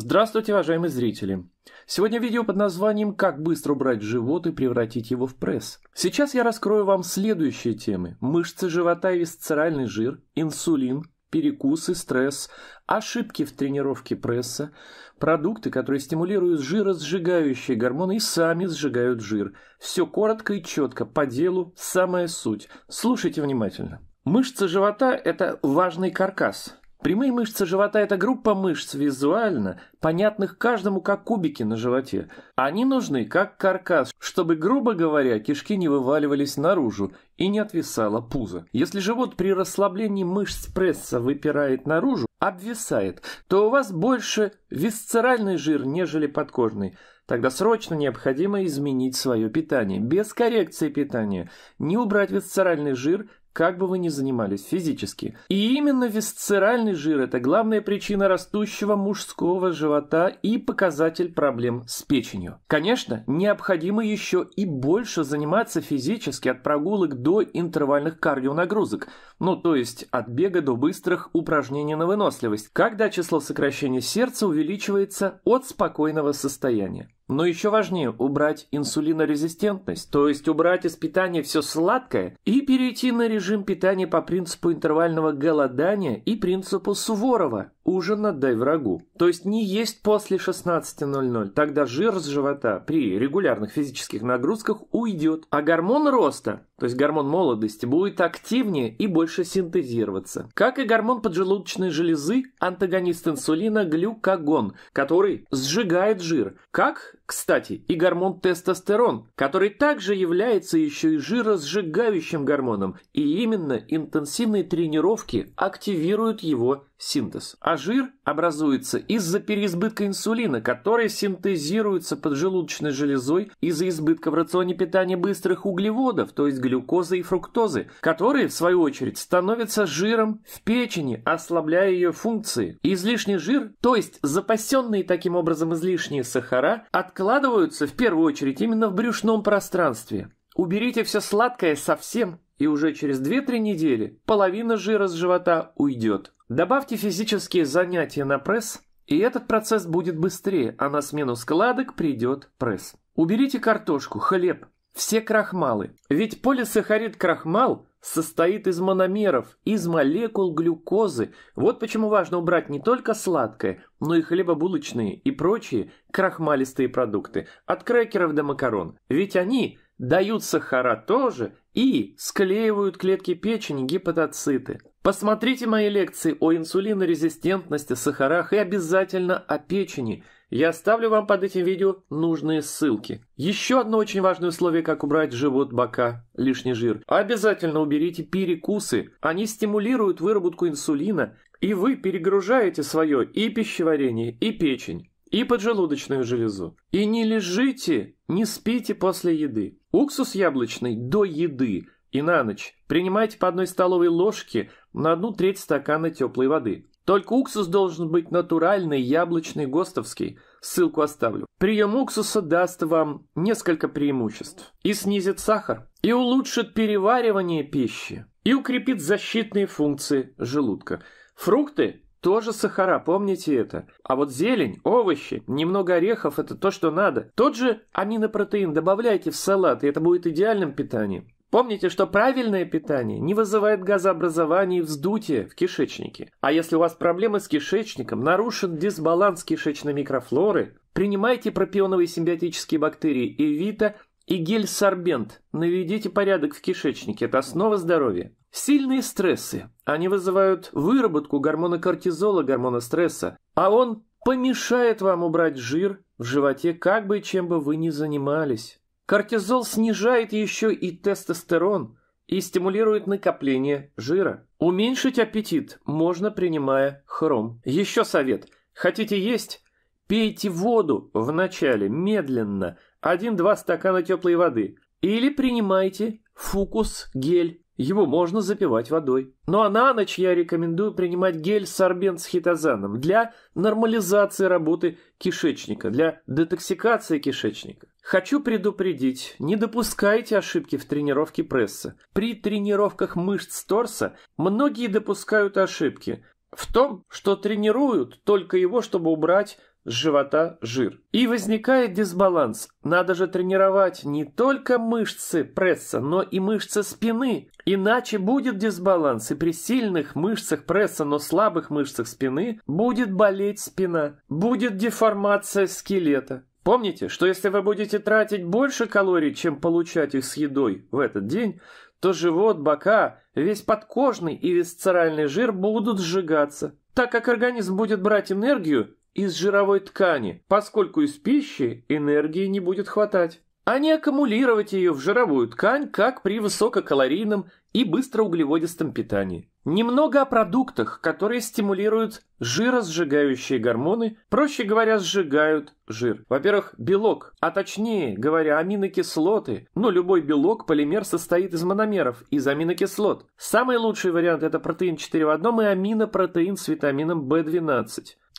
Здравствуйте, уважаемые зрители! Сегодня видео под названием «Как быстро убрать живот и превратить его в пресс». Сейчас я раскрою вам следующие темы. Мышцы живота и висцеральный жир, инсулин, перекусы, стресс, ошибки в тренировке пресса, продукты, которые стимулируют жиросжигающие гормоны и сами сжигают жир. Все коротко и четко, по делу, самая суть. Слушайте внимательно. Мышцы живота – это важный каркас, Прямые мышцы живота – это группа мышц визуально, понятных каждому как кубики на животе. Они нужны как каркас, чтобы, грубо говоря, кишки не вываливались наружу и не отвисало пузо. Если живот при расслаблении мышц пресса выпирает наружу, обвисает, то у вас больше висцеральный жир, нежели подкожный. Тогда срочно необходимо изменить свое питание. Без коррекции питания. Не убрать висцеральный жир – как бы вы ни занимались физически. И именно висцеральный жир – это главная причина растущего мужского живота и показатель проблем с печенью. Конечно, необходимо еще и больше заниматься физически от прогулок до интервальных кардионагрузок, ну то есть от бега до быстрых упражнений на выносливость, когда число сокращений сердца увеличивается от спокойного состояния. Но еще важнее убрать инсулинорезистентность, то есть убрать из питания все сладкое и перейти на режим питания по принципу интервального голодания и принципу Суворова «ужин отдай врагу». То есть не есть после 16.00, тогда жир с живота при регулярных физических нагрузках уйдет, а гормон роста, то есть гормон молодости, будет активнее и больше синтезироваться. Как и гормон поджелудочной железы, антагонист инсулина глюкагон, который сжигает жир. Как кстати, и гормон тестостерон, который также является еще и жиросжигающим гормоном, и именно интенсивные тренировки активируют его синтез. А жир образуется из-за переизбытка инсулина, который синтезируется поджелудочной железой из-за избытка в рационе питания быстрых углеводов, то есть глюкозы и фруктозы, которые, в свою очередь, становятся жиром в печени, ослабляя ее функции. Излишний жир, то есть запасенные таким образом излишние сахара, от откладываются в первую очередь именно в брюшном пространстве. Уберите все сладкое совсем, и уже через 2-3 недели половина жира с живота уйдет. Добавьте физические занятия на пресс, и этот процесс будет быстрее, а на смену складок придет пресс. Уберите картошку, хлеб, все крахмалы. Ведь полисахарид крахмал состоит из мономеров, из молекул глюкозы. Вот почему важно убрать не только сладкое, но и хлебобулочные и прочие крахмалистые продукты, от крекеров до макарон. Ведь они дают сахара тоже и склеивают клетки печени гепатоциты. Посмотрите мои лекции о инсулинорезистентности, сахарах и обязательно о печени – я оставлю вам под этим видео нужные ссылки. Еще одно очень важное условие, как убрать живот бока, лишний жир. Обязательно уберите перекусы. Они стимулируют выработку инсулина, и вы перегружаете свое и пищеварение, и печень, и поджелудочную железу. И не лежите, не спите после еды. Уксус яблочный до еды и на ночь. Принимайте по одной столовой ложке на одну треть стакана теплой воды. Только уксус должен быть натуральный, яблочный, гостовский. Ссылку оставлю. Прием уксуса даст вам несколько преимуществ. И снизит сахар, и улучшит переваривание пищи, и укрепит защитные функции желудка. Фрукты тоже сахара, помните это. А вот зелень, овощи, немного орехов – это то, что надо. Тот же аминопротеин добавляйте в салат, и это будет идеальным питанием. Помните, что правильное питание не вызывает газообразования и вздутия в кишечнике. А если у вас проблемы с кишечником, нарушен дисбаланс кишечной микрофлоры, принимайте пропионовые симбиотические бактерии Эвита и гель-сорбент. Наведите порядок в кишечнике, это основа здоровья. Сильные стрессы. Они вызывают выработку гормона кортизола, гормона стресса, а он помешает вам убрать жир в животе, как бы и чем бы вы ни занимались. Кортизол снижает еще и тестостерон и стимулирует накопление жира. Уменьшить аппетит можно, принимая хром. Еще совет. Хотите есть? Пейте воду вначале, медленно, 1-2 стакана теплой воды. Или принимайте фукус-гель. Его можно запивать водой. Ну а на ночь я рекомендую принимать гель сорбент с хитозаном для нормализации работы кишечника, для детоксикации кишечника. Хочу предупредить, не допускайте ошибки в тренировке пресса. При тренировках мышц торса многие допускают ошибки в том, что тренируют только его, чтобы убрать с живота жир. И возникает дисбаланс. Надо же тренировать не только мышцы пресса, но и мышцы спины. Иначе будет дисбаланс, и при сильных мышцах пресса, но слабых мышцах спины будет болеть спина, будет деформация скелета. Помните, что если вы будете тратить больше калорий, чем получать их с едой в этот день, то живот, бока, весь подкожный и висцеральный жир будут сжигаться, так как организм будет брать энергию из жировой ткани, поскольку из пищи энергии не будет хватать а не аккумулировать ее в жировую ткань, как при высококалорийном и быстроуглеводистом питании. Немного о продуктах, которые стимулируют жиросжигающие гормоны, проще говоря, сжигают жир. Во-первых, белок, а точнее говоря, аминокислоты. Ну, любой белок, полимер состоит из мономеров, из аминокислот. Самый лучший вариант это протеин 4 в одном и аминопротеин с витамином В12.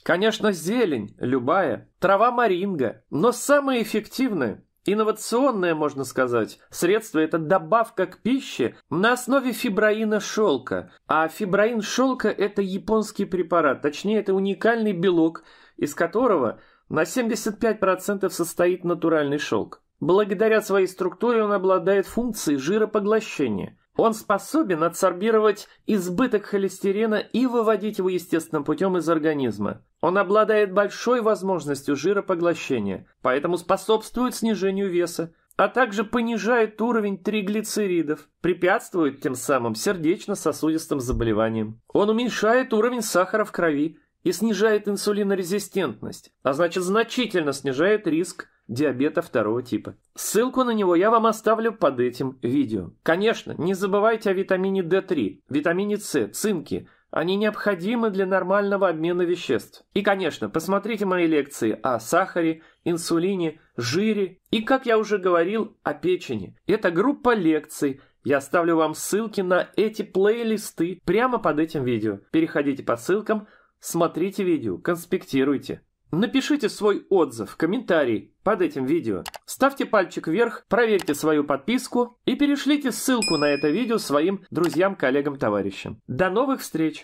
Конечно, зелень, любая, трава маринга, но самое эффективное Инновационное, можно сказать, средство – это добавка к пище на основе фиброина шелка. А фиброин шелка – это японский препарат, точнее, это уникальный белок, из которого на 75% состоит натуральный шелк. Благодаря своей структуре он обладает функцией жиропоглощения. Он способен адсорбировать избыток холестерина и выводить его естественным путем из организма. Он обладает большой возможностью жиропоглощения, поэтому способствует снижению веса, а также понижает уровень триглицеридов, препятствует тем самым сердечно-сосудистым заболеваниям. Он уменьшает уровень сахара в крови и снижает инсулинорезистентность, а значит значительно снижает риск диабета второго типа. Ссылку на него я вам оставлю под этим видео. Конечно, не забывайте о витамине D3, витамине С, цинке. Они необходимы для нормального обмена веществ. И, конечно, посмотрите мои лекции о сахаре, инсулине, жире и, как я уже говорил, о печени. Это группа лекций. Я оставлю вам ссылки на эти плейлисты прямо под этим видео. Переходите по ссылкам, смотрите видео, конспектируйте. Напишите свой отзыв, комментарий под этим видео. Ставьте пальчик вверх, проверьте свою подписку и перешлите ссылку на это видео своим друзьям, коллегам, товарищам. До новых встреч!